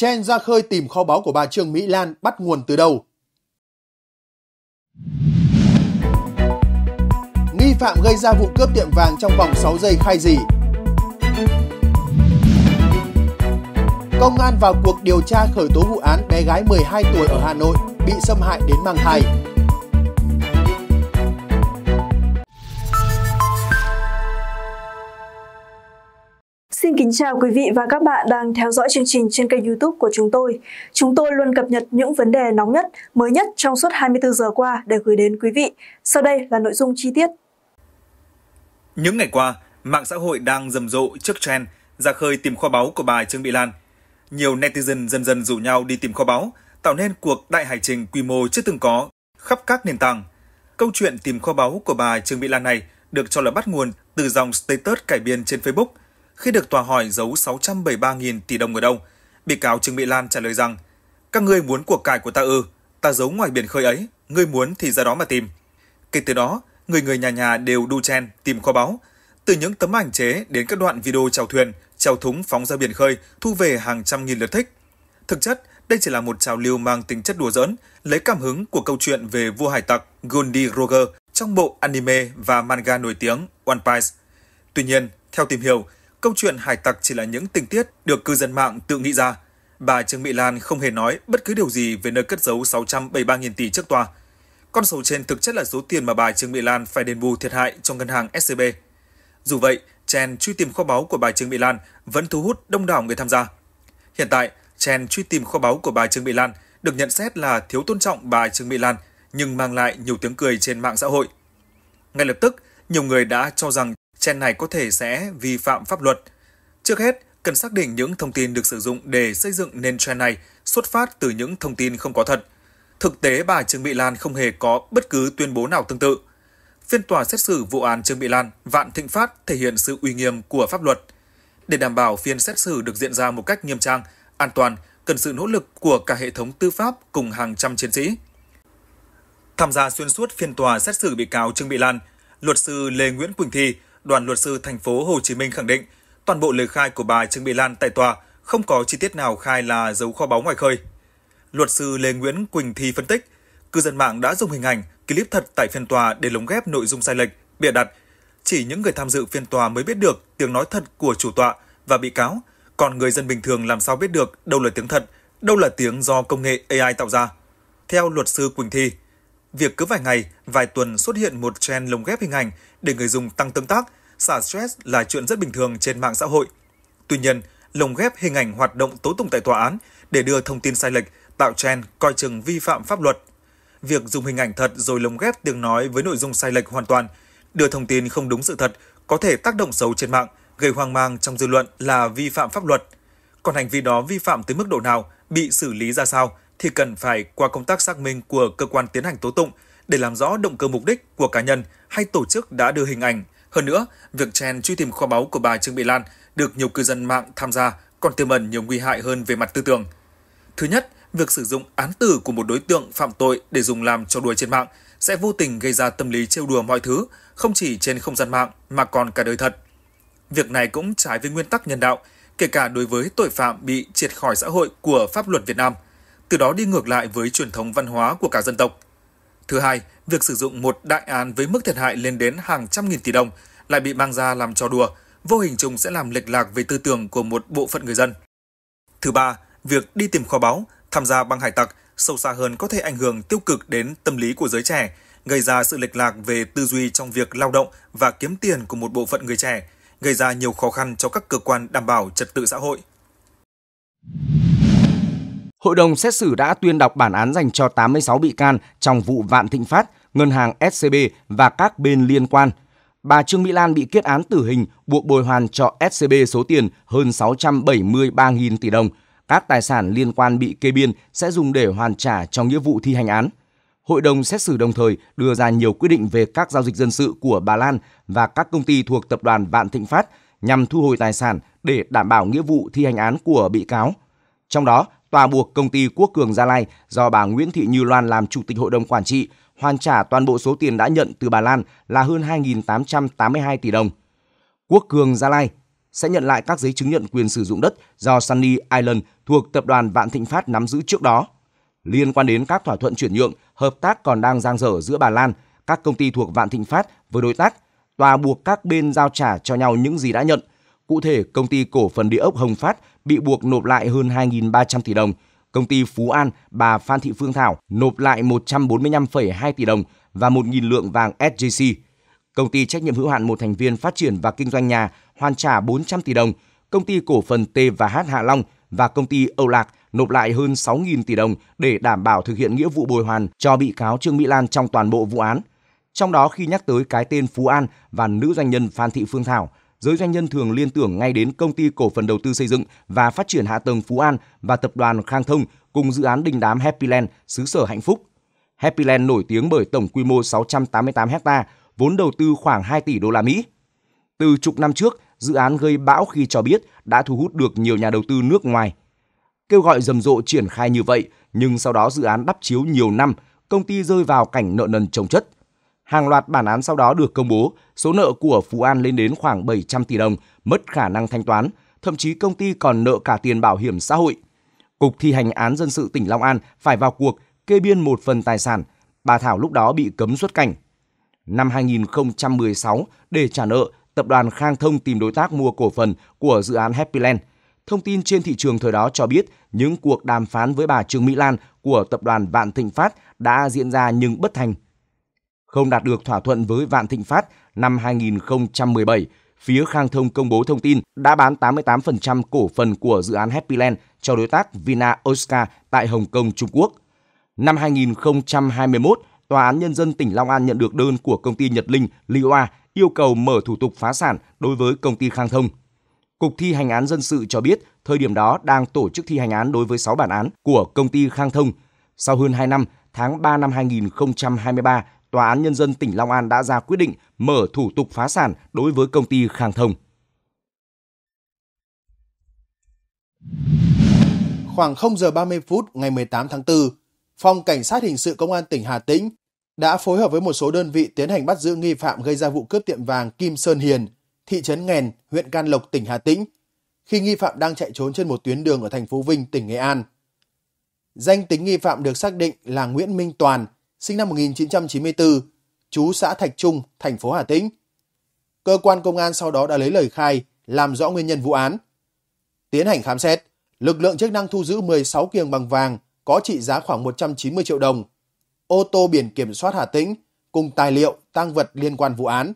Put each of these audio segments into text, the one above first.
Chen ra khơi tìm kho báu của bà Trương Mỹ Lan bắt nguồn từ đâu? Nghi phạm gây ra vụ cướp tiệm vàng trong vòng 6 giây khai gì? Công an vào cuộc điều tra khởi tố vụ án bé gái 12 tuổi ở Hà Nội bị xâm hại đến mang thai. Xin kính chào quý vị và các bạn đang theo dõi chương trình trên kênh youtube của chúng tôi. Chúng tôi luôn cập nhật những vấn đề nóng nhất, mới nhất trong suốt 24 giờ qua để gửi đến quý vị. Sau đây là nội dung chi tiết. Những ngày qua, mạng xã hội đang rầm rộ trước trend ra khơi tìm kho báu của bà Trương Mỹ Lan. Nhiều netizen dần dần rủ nhau đi tìm kho báu, tạo nên cuộc đại hải trình quy mô chưa từng có khắp các nền tảng. Câu chuyện tìm kho báu của bà Trương Mỹ Lan này được cho là bắt nguồn từ dòng status cải biên trên Facebook – khi được tòa hỏi giấu 673.000 tỷ đồng ở đâu, bị cáo Trương Mỹ Lan trả lời rằng, các ngươi muốn cuộc cải của ta ư, ta giấu ngoài biển khơi ấy, ngươi muốn thì ra đó mà tìm. Kể từ đó, người người nhà nhà đều đu chen tìm kho báu, từ những tấm ảnh chế đến các đoạn video chèo thuyền, chèo thúng phóng ra biển khơi, thu về hàng trăm nghìn lượt thích. Thực chất, đây chỉ là một trào lưu mang tính chất đùa giỡn, lấy cảm hứng của câu chuyện về vua hải tặc Goldie Roger trong bộ anime và manga nổi tiếng One Piece. Tuy nhiên, theo tìm hiểu, câu chuyện hải tặc chỉ là những tình tiết được cư dân mạng tự nghĩ ra. Bà Trương Mỹ Lan không hề nói bất cứ điều gì về nơi cất giấu 673.000 tỷ trước tòa. Con số trên thực chất là số tiền mà bà Trương Mỹ Lan phải đền bù thiệt hại trong ngân hàng SCB. Dù vậy, trend truy tìm kho báu của bà Trương Mỹ Lan vẫn thu hút đông đảo người tham gia. Hiện tại, trend truy tìm kho báu của bà Trương Mỹ Lan được nhận xét là thiếu tôn trọng bà Trương Mỹ Lan nhưng mang lại nhiều tiếng cười trên mạng xã hội. Ngay lập tức, nhiều người đã cho rằng trend này có thể sẽ vi phạm pháp luật. Trước hết, cần xác định những thông tin được sử dụng để xây dựng nên trend này xuất phát từ những thông tin không có thật. Thực tế bà Trương Mỹ Lan không hề có bất cứ tuyên bố nào tương tự. Phiên tòa xét xử vụ án Trương Mỹ Lan, Vạn Thịnh Phát thể hiện sự uy nghiêm của pháp luật. Để đảm bảo phiên xét xử được diễn ra một cách nghiêm trang, an toàn, cần sự nỗ lực của cả hệ thống tư pháp cùng hàng trăm chiến sĩ. Tham gia xuyên suốt phiên tòa xét xử bị cáo Trương Mỹ Lan, luật sư Lê Nguyễn Quỳnh Thi, đoàn luật sư thành phố Hồ Chí Minh khẳng định, toàn bộ lời khai của bà Trương Mỹ Lan tại tòa không có chi tiết nào khai là giấu kho báu ngoài khơi. Luật sư Lê Nguyễn Quỳnh Thi phân tích, cư dân mạng đã dùng hình ảnh, clip thật tại phiên tòa để lồng ghép nội dung sai lệch, bịa đặt. Chỉ những người tham dự phiên tòa mới biết được tiếng nói thật của chủ tọa và bị cáo, còn người dân bình thường làm sao biết được đâu là tiếng thật, đâu là tiếng do công nghệ AI tạo ra. Theo luật sư Quỳnh Thi, Việc cứ vài ngày, vài tuần xuất hiện một trend lồng ghép hình ảnh để người dùng tăng tương tác, xả stress là chuyện rất bình thường trên mạng xã hội. Tuy nhiên, lồng ghép hình ảnh hoạt động tố tụng tại tòa án để đưa thông tin sai lệch, tạo trend coi chừng vi phạm pháp luật. Việc dùng hình ảnh thật rồi lồng ghép tiếng nói với nội dung sai lệch hoàn toàn, đưa thông tin không đúng sự thật có thể tác động xấu trên mạng, gây hoang mang trong dư luận là vi phạm pháp luật. Còn hành vi đó vi phạm tới mức độ nào, bị xử lý ra sao thì cần phải qua công tác xác minh của cơ quan tiến hành tố tụng để làm rõ động cơ mục đích của cá nhân hay tổ chức đã đưa hình ảnh. Hơn nữa, việc chen truy tìm kho báu của bà Trương Mỹ Lan được nhiều cư dân mạng tham gia còn tiềm ẩn nhiều nguy hại hơn về mặt tư tưởng. Thứ nhất, việc sử dụng án tử của một đối tượng phạm tội để dùng làm trò đùa trên mạng sẽ vô tình gây ra tâm lý trêu đùa mọi thứ, không chỉ trên không gian mạng mà còn cả đời thật. Việc này cũng trái với nguyên tắc nhân đạo, kể cả đối với tội phạm bị triệt khỏi xã hội của pháp luật Việt Nam – từ đó đi ngược lại với truyền thống văn hóa của cả dân tộc. Thứ hai, việc sử dụng một đại án với mức thiệt hại lên đến hàng trăm nghìn tỷ đồng lại bị mang ra làm trò đùa, vô hình chung sẽ làm lệch lạc về tư tưởng của một bộ phận người dân. Thứ ba, việc đi tìm kho báu, tham gia băng hải tặc sâu xa hơn có thể ảnh hưởng tiêu cực đến tâm lý của giới trẻ, gây ra sự lệch lạc về tư duy trong việc lao động và kiếm tiền của một bộ phận người trẻ, gây ra nhiều khó khăn cho các cơ quan đảm bảo trật tự xã hội. Hội đồng xét xử đã tuyên đọc bản án dành cho 86 bị can trong vụ Vạn Thịnh Phát, ngân hàng SCB và các bên liên quan. Bà Trương Mỹ Lan bị kết án tử hình buộc bồi hoàn cho SCB số tiền hơn 673.000 tỷ đồng. Các tài sản liên quan bị kê biên sẽ dùng để hoàn trả trong nghĩa vụ thi hành án. Hội đồng xét xử đồng thời đưa ra nhiều quyết định về các giao dịch dân sự của bà Lan và các công ty thuộc tập đoàn Vạn Thịnh Phát nhằm thu hồi tài sản để đảm bảo nghĩa vụ thi hành án của bị cáo. Trong đó, tòa buộc công ty Quốc Cường Gia Lai do bà Nguyễn Thị Như Loan làm chủ tịch hội đồng quản trị hoàn trả toàn bộ số tiền đã nhận từ bà Lan là hơn 2.882 tỷ đồng. Quốc Cường Gia Lai sẽ nhận lại các giấy chứng nhận quyền sử dụng đất do Sunny Island thuộc tập đoàn Vạn Thịnh Phát nắm giữ trước đó. Liên quan đến các thỏa thuận chuyển nhượng, hợp tác còn đang giang dở giữa bà Lan, các công ty thuộc Vạn Thịnh Phát với đối tác, tòa buộc các bên giao trả cho nhau những gì đã nhận. Cụ thể, công ty cổ phần địa ốc Hồng Phát bị buộc nộp lại hơn 2.300 tỷ đồng. Công ty Phú An, bà Phan Thị Phương Thảo nộp lại 145,2 tỷ đồng và 1.000 lượng vàng SJC. Công ty trách nhiệm hữu hạn một thành viên phát triển và kinh doanh nhà hoàn trả 400 tỷ đồng. Công ty cổ phần T và H Hạ Long và công ty Âu Lạc nộp lại hơn 6.000 tỷ đồng để đảm bảo thực hiện nghĩa vụ bồi hoàn cho bị cáo Trương Mỹ Lan trong toàn bộ vụ án. Trong đó khi nhắc tới cái tên Phú An và nữ doanh nhân Phan Thị Phương Thảo giới doanh nhân thường liên tưởng ngay đến công ty cổ phần đầu tư xây dựng và phát triển hạ tầng Phú An và tập đoàn Khang Thông cùng dự án đình đám Happyland, xứ sở hạnh phúc. Happyland nổi tiếng bởi tổng quy mô 688 ha, vốn đầu tư khoảng 2 tỷ đô la Mỹ. Từ chục năm trước, dự án gây bão khi cho biết đã thu hút được nhiều nhà đầu tư nước ngoài. Kêu gọi rầm rộ triển khai như vậy, nhưng sau đó dự án đắp chiếu nhiều năm, công ty rơi vào cảnh nợ nần chồng chất – Hàng loạt bản án sau đó được công bố, số nợ của Phú An lên đến khoảng 700 tỷ đồng, mất khả năng thanh toán, thậm chí công ty còn nợ cả tiền bảo hiểm xã hội. Cục thi hành án dân sự tỉnh Long An phải vào cuộc kê biên một phần tài sản, bà Thảo lúc đó bị cấm xuất cảnh. Năm 2016, để trả nợ, tập đoàn Khang Thông tìm đối tác mua cổ phần của dự án Happyland. Thông tin trên thị trường thời đó cho biết những cuộc đàm phán với bà Trương Mỹ Lan của tập đoàn Vạn Thịnh Phát đã diễn ra nhưng bất thành – không đạt được thỏa thuận với Vạn Thịnh Phát năm 2017, phía Khang Thông công bố thông tin đã bán 88% cổ phần của dự án Happyland cho đối tác Vina Oscar tại Hồng Kông, Trung Quốc. Năm 2021, Tòa án Nhân dân tỉnh Long An nhận được đơn của công ty Nhật Linh Liwa yêu cầu mở thủ tục phá sản đối với công ty Khang Thông. Cục thi hành án dân sự cho biết thời điểm đó đang tổ chức thi hành án đối với 6 bản án của công ty Khang Thông. Sau hơn 2 năm, tháng 3 năm 2023, Tòa án Nhân dân tỉnh Long An đã ra quyết định mở thủ tục phá sản đối với công ty Khang Thông. Khoảng 0 giờ 30 phút ngày 18 tháng 4, Phòng Cảnh sát Hình sự Công an tỉnh Hà Tĩnh đã phối hợp với một số đơn vị tiến hành bắt giữ nghi phạm gây ra vụ cướp tiệm vàng Kim Sơn Hiền, thị trấn Nghèn, huyện Can Lộc, tỉnh Hà Tĩnh, khi nghi phạm đang chạy trốn trên một tuyến đường ở thành phố Vinh, tỉnh Nghệ An. Danh tính nghi phạm được xác định là Nguyễn Minh Toàn, sinh năm 1994, chú xã Thạch Trung, thành phố Hà Tĩnh. Cơ quan công an sau đó đã lấy lời khai, làm rõ nguyên nhân vụ án. Tiến hành khám xét, lực lượng chức năng thu giữ 16 kiềng bằng vàng có trị giá khoảng 190 triệu đồng, ô tô biển kiểm soát Hà Tĩnh cùng tài liệu, tăng vật liên quan vụ án.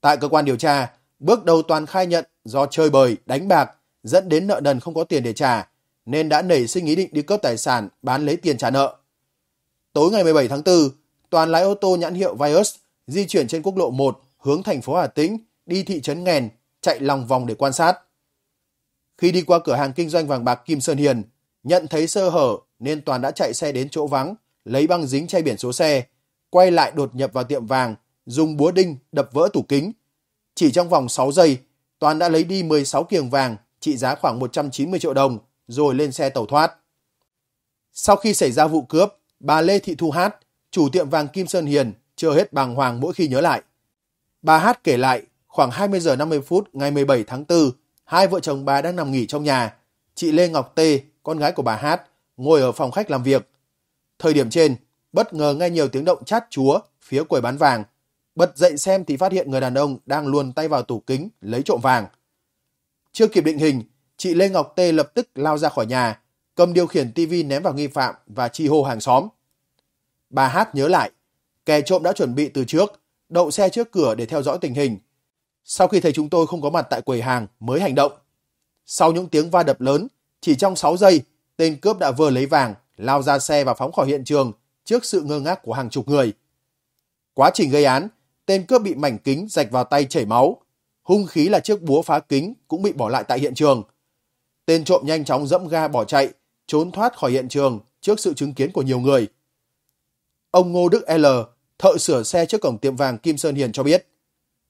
Tại cơ quan điều tra, bước đầu Toàn khai nhận do chơi bời, đánh bạc dẫn đến nợ nần không có tiền để trả, nên đã nảy sinh ý định đi cướp tài sản bán lấy tiền trả nợ. Tối ngày 17 tháng 4, Toàn lái ô tô nhãn hiệu Vios di chuyển trên quốc lộ 1 hướng thành phố Hà Tĩnh, đi thị trấn Nghèn, chạy lòng vòng để quan sát. Khi đi qua cửa hàng kinh doanh vàng bạc Kim Sơn Hiền, nhận thấy sơ hở nên Toàn đã chạy xe đến chỗ vắng, lấy băng dính che biển số xe, quay lại đột nhập vào tiệm vàng, dùng búa đinh đập vỡ tủ kính. Chỉ trong vòng 6 giây, Toàn đã lấy đi 16 kiềng vàng trị giá khoảng 190 triệu đồng rồi lên xe tẩu thoát. Sau khi xảy ra vụ cướp, Bà Lê Thị Thu Hát, chủ tiệm vàng Kim Sơn Hiền, chưa hết bàng hoàng mỗi khi nhớ lại. Bà Hát kể lại, khoảng 20 giờ 50 phút ngày 17 tháng 4, hai vợ chồng bà đang nằm nghỉ trong nhà. Chị Lê Ngọc Tê, con gái của bà Hát, ngồi ở phòng khách làm việc. Thời điểm trên, bất ngờ nghe nhiều tiếng động chát chúa phía quầy bán vàng. Bật dậy xem thì phát hiện người đàn ông đang luồn tay vào tủ kính lấy trộm vàng. Chưa kịp định hình, chị Lê Ngọc Tê lập tức lao ra khỏi nhà, cầm điều khiển tivi ném vào nghi phạm và chi hô hàng xóm. Bà Hát nhớ lại, kẻ trộm đã chuẩn bị từ trước, đậu xe trước cửa để theo dõi tình hình. Sau khi thấy chúng tôi không có mặt tại quầy hàng mới hành động. Sau những tiếng va đập lớn, chỉ trong 6 giây, tên cướp đã vừa lấy vàng, lao ra xe và phóng khỏi hiện trường trước sự ngơ ngác của hàng chục người. Quá trình gây án, tên cướp bị mảnh kính rạch vào tay chảy máu. Hung khí là chiếc búa phá kính cũng bị bỏ lại tại hiện trường. Tên trộm nhanh chóng dẫm ga bỏ chạy trốn thoát khỏi hiện trường trước sự chứng kiến của nhiều người. Ông Ngô Đức L, thợ sửa xe trước cổng tiệm vàng Kim Sơn Hiền cho biết,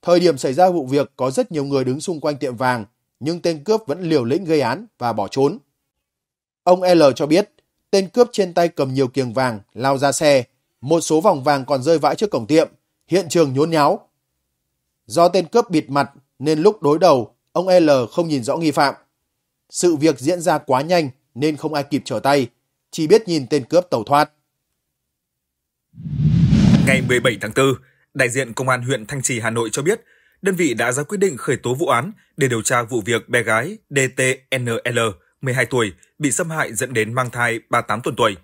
thời điểm xảy ra vụ việc có rất nhiều người đứng xung quanh tiệm vàng, nhưng tên cướp vẫn liều lĩnh gây án và bỏ trốn. Ông L cho biết, tên cướp trên tay cầm nhiều kiềng vàng lao ra xe, một số vòng vàng còn rơi vãi trước cổng tiệm, hiện trường nhốn nháo. Do tên cướp bịt mặt nên lúc đối đầu, ông L không nhìn rõ nghi phạm. Sự việc diễn ra quá nhanh nên không ai kịp trở tay, chỉ biết nhìn tên cướp tẩu thoát. Ngày 17 tháng 4, đại diện Công an huyện Thanh Trì Hà Nội cho biết, đơn vị đã ra quyết định khởi tố vụ án để điều tra vụ việc bé gái DTNL, 12 tuổi, bị xâm hại dẫn đến mang thai 38 tuần tuổi.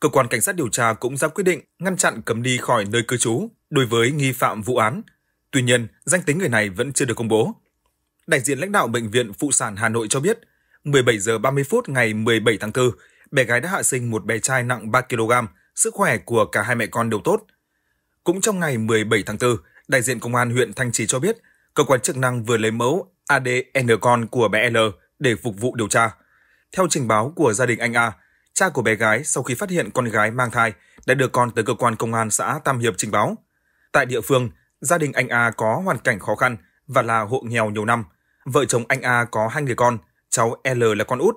Cơ quan Cảnh sát điều tra cũng ra quyết định ngăn chặn cấm đi khỏi nơi cư trú đối với nghi phạm vụ án. Tuy nhiên, danh tính người này vẫn chưa được công bố. Đại diện lãnh đạo Bệnh viện Phụ sản Hà Nội cho biết, 17 giờ 30 phút ngày 17 tháng 4, bé gái đã hạ sinh một bé trai nặng 3 kg, sức khỏe của cả hai mẹ con đều tốt. Cũng trong ngày 17 tháng 4, đại diện công an huyện Thanh Trì cho biết, cơ quan chức năng vừa lấy mẫu ADN con của bé L để phục vụ điều tra. Theo trình báo của gia đình anh A, cha của bé gái sau khi phát hiện con gái mang thai đã đưa con tới cơ quan công an xã Tam Hiệp trình báo. Tại địa phương, gia đình anh A có hoàn cảnh khó khăn và là hộ nghèo nhiều năm. Vợ chồng anh A có hai người con – cháu L là con út.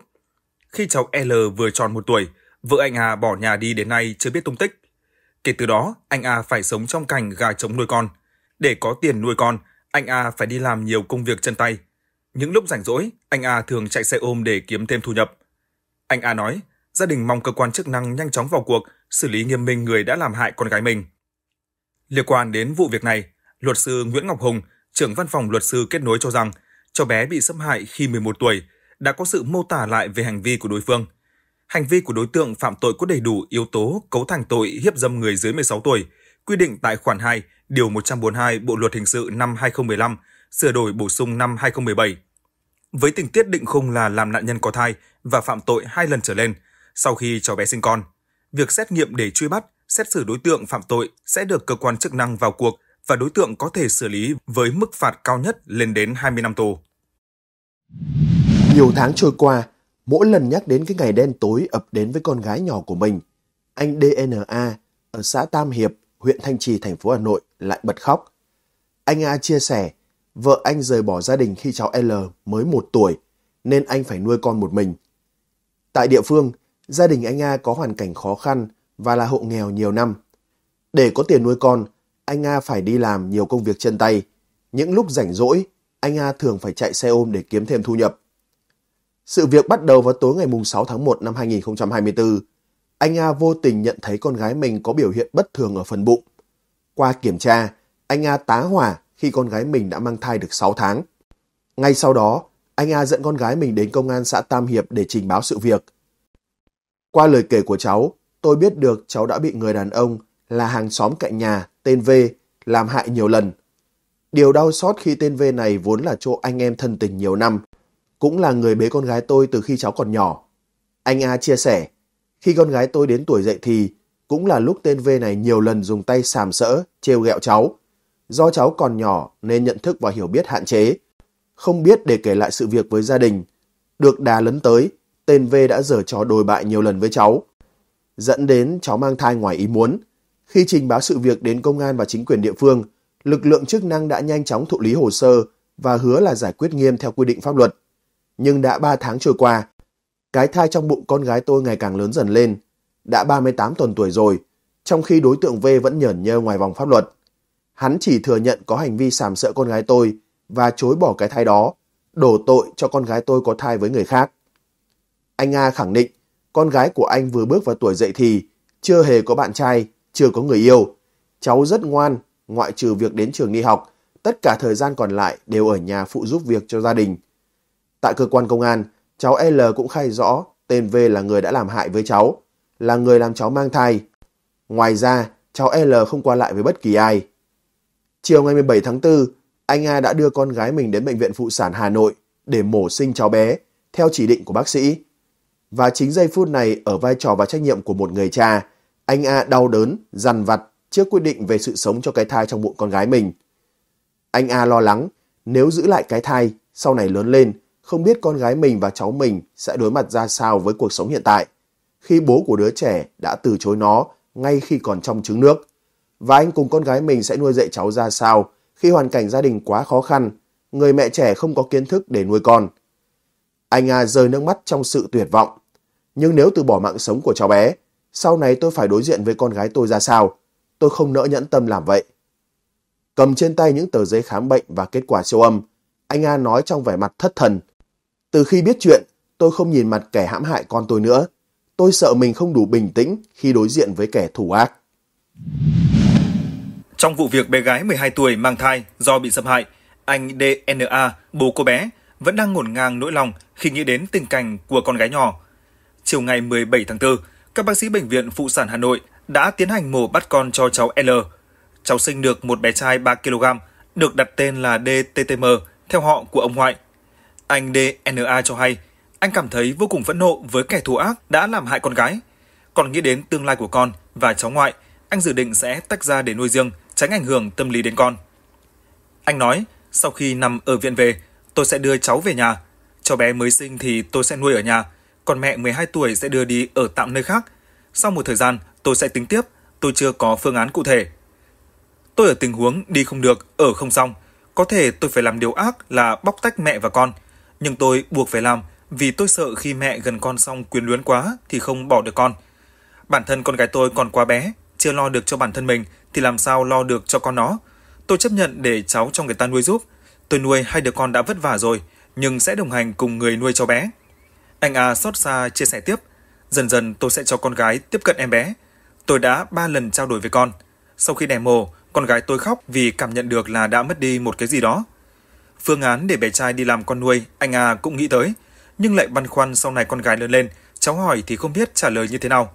Khi cháu L vừa tròn một tuổi, vợ anh A bỏ nhà đi đến nay chưa biết tung tích. Kể từ đó, anh A phải sống trong cảnh gà trống nuôi con. Để có tiền nuôi con, anh A phải đi làm nhiều công việc chân tay. Những lúc rảnh rỗi, anh A thường chạy xe ôm để kiếm thêm thu nhập. Anh A nói, gia đình mong cơ quan chức năng nhanh chóng vào cuộc, xử lý nghiêm minh người đã làm hại con gái mình. Liên quan đến vụ việc này, luật sư Nguyễn Ngọc Hùng, trưởng văn phòng luật sư kết nối cho rằng cháu bé bị xâm hại khi 11 tuổi – đã có sự mô tả lại về hành vi của đối phương. Hành vi của đối tượng phạm tội có đầy đủ yếu tố cấu thành tội hiếp dâm người dưới 16 tuổi, quy định tại khoản 2, điều 142 Bộ luật hình sự năm 2015, sửa đổi bổ sung năm 2017. Với tình tiết định khung là làm nạn nhân có thai và phạm tội hai lần trở lên sau khi cháu bé sinh con. Việc xét nghiệm để truy bắt, xét xử đối tượng phạm tội sẽ được cơ quan chức năng vào cuộc và đối tượng có thể xử lý với mức phạt cao nhất lên đến 20 năm tù. Nhiều tháng trôi qua, mỗi lần nhắc đến cái ngày đen tối ập đến với con gái nhỏ của mình, anh DNA ở xã Tam Hiệp, huyện Thanh Trì, thành phố Hà Nội lại bật khóc. Anh A chia sẻ, vợ anh rời bỏ gia đình khi cháu L mới một tuổi, nên anh phải nuôi con một mình. Tại địa phương, gia đình anh A có hoàn cảnh khó khăn và là hộ nghèo nhiều năm. Để có tiền nuôi con, anh A phải đi làm nhiều công việc chân tay. Những lúc rảnh rỗi, anh A thường phải chạy xe ôm để kiếm thêm thu nhập. Sự việc bắt đầu vào tối ngày 6 tháng 1 năm 2024. Anh A vô tình nhận thấy con gái mình có biểu hiện bất thường ở phần bụng. Qua kiểm tra, anh A tá hỏa khi con gái mình đã mang thai được 6 tháng. Ngay sau đó, anh A dẫn con gái mình đến công an xã Tam Hiệp để trình báo sự việc. Qua lời kể của cháu, tôi biết được cháu đã bị người đàn ông là hàng xóm cạnh nhà tên V làm hại nhiều lần. Điều đau xót khi tên V này vốn là chỗ anh em thân tình nhiều năm cũng là người bế con gái tôi từ khi cháu còn nhỏ. Anh A chia sẻ, khi con gái tôi đến tuổi dậy thì, cũng là lúc tên V này nhiều lần dùng tay sàm sỡ, trêu ghẹo cháu. Do cháu còn nhỏ nên nhận thức và hiểu biết hạn chế, không biết để kể lại sự việc với gia đình. Được đà lấn tới, tên V đã dở trò đồi bại nhiều lần với cháu, dẫn đến cháu mang thai ngoài ý muốn. Khi trình báo sự việc đến công an và chính quyền địa phương, lực lượng chức năng đã nhanh chóng thụ lý hồ sơ và hứa là giải quyết nghiêm theo quy định pháp luật nhưng đã 3 tháng trôi qua. Cái thai trong bụng con gái tôi ngày càng lớn dần lên, đã 38 tuần tuổi rồi, trong khi đối tượng V vẫn nhởn nhơ ngoài vòng pháp luật. Hắn chỉ thừa nhận có hành vi sàm sợ con gái tôi và chối bỏ cái thai đó, đổ tội cho con gái tôi có thai với người khác. Anh A khẳng định, con gái của anh vừa bước vào tuổi dậy thì, chưa hề có bạn trai, chưa có người yêu. Cháu rất ngoan, ngoại trừ việc đến trường đi học, tất cả thời gian còn lại đều ở nhà phụ giúp việc cho gia đình. Tại cơ quan công an, cháu L cũng khai rõ tên V là người đã làm hại với cháu, là người làm cháu mang thai. Ngoài ra, cháu L không qua lại với bất kỳ ai. Chiều ngày 17 tháng 4, anh A đã đưa con gái mình đến Bệnh viện Phụ sản Hà Nội để mổ sinh cháu bé, theo chỉ định của bác sĩ. Và chính giây phút này ở vai trò và trách nhiệm của một người cha, anh A đau đớn, dằn vặt trước quyết định về sự sống cho cái thai trong bụng con gái mình. Anh A lo lắng, nếu giữ lại cái thai, sau này lớn lên, không biết con gái mình và cháu mình sẽ đối mặt ra sao với cuộc sống hiện tại, khi bố của đứa trẻ đã từ chối nó ngay khi còn trong trứng nước. Và anh cùng con gái mình sẽ nuôi dạy cháu ra sao khi hoàn cảnh gia đình quá khó khăn, người mẹ trẻ không có kiến thức để nuôi con. Anh A rơi nước mắt trong sự tuyệt vọng. Nhưng nếu từ bỏ mạng sống của cháu bé, sau này tôi phải đối diện với con gái tôi ra sao? Tôi không nỡ nhẫn tâm làm vậy. Cầm trên tay những tờ giấy khám bệnh và kết quả siêu âm, anh A nói trong vẻ mặt thất thần từ khi biết chuyện, tôi không nhìn mặt kẻ hãm hại con tôi nữa. Tôi sợ mình không đủ bình tĩnh khi đối diện với kẻ thủ ác. Trong vụ việc bé gái 12 tuổi mang thai do bị xâm hại, anh DNA, bố cô bé, vẫn đang ngổn ngang nỗi lòng khi nghĩ đến tình cảnh của con gái nhỏ. Chiều ngày 17 tháng 4, các bác sĩ Bệnh viện Phụ sản Hà Nội đã tiến hành mổ bắt con cho cháu L. Cháu sinh được một bé trai 3 kg, được đặt tên là DTTM, theo họ của ông ngoại – anh DNA cho hay, anh cảm thấy vô cùng phẫn nộ với kẻ thù ác đã làm hại con gái. Còn nghĩ đến tương lai của con và cháu ngoại, anh dự định sẽ tách ra để nuôi riêng, tránh ảnh hưởng tâm lý đến con. Anh nói, sau khi nằm ở viện về, tôi sẽ đưa cháu về nhà. Cháu bé mới sinh thì tôi sẽ nuôi ở nhà, còn mẹ 12 tuổi sẽ đưa đi ở tạm nơi khác. Sau một thời gian, tôi sẽ tính tiếp, tôi chưa có phương án cụ thể. Tôi ở tình huống đi không được, ở không xong, có thể tôi phải làm điều ác là bóc tách mẹ và con – nhưng tôi buộc phải làm vì tôi sợ khi mẹ gần con xong quyến luyến quá thì không bỏ được con. Bản thân con gái tôi còn quá bé, chưa lo được cho bản thân mình thì làm sao lo được cho con nó. Tôi chấp nhận để cháu cho người ta nuôi giúp. Tôi nuôi hai đứa con đã vất vả rồi, nhưng sẽ đồng hành cùng người nuôi cháu bé. Anh A xót xa chia sẻ tiếp, dần dần tôi sẽ cho con gái tiếp cận em bé. Tôi đã ba lần trao đổi với con. Sau khi đẻ mồ, con gái tôi khóc vì cảm nhận được là đã mất đi một cái gì đó. Phương án để bé trai đi làm con nuôi, anh A cũng nghĩ tới, nhưng lại băn khoăn sau này con gái lớn lên, cháu hỏi thì không biết trả lời như thế nào.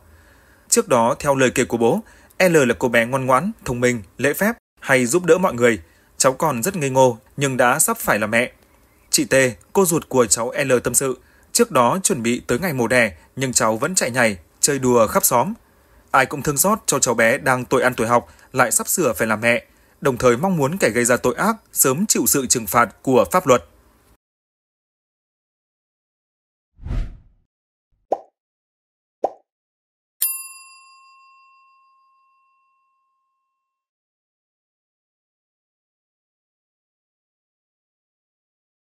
Trước đó, theo lời kể của bố, L là cô bé ngoan ngoãn, thông minh, lễ phép, hay giúp đỡ mọi người. Cháu còn rất ngây ngô, nhưng đã sắp phải là mẹ. Chị T, cô ruột của cháu L tâm sự, trước đó chuẩn bị tới ngày mổ đẻ, nhưng cháu vẫn chạy nhảy, chơi đùa khắp xóm. Ai cũng thương xót cho cháu bé đang tuổi ăn tuổi học, lại sắp sửa phải làm mẹ đồng thời mong muốn kẻ gây ra tội ác sớm chịu sự trừng phạt của pháp luật.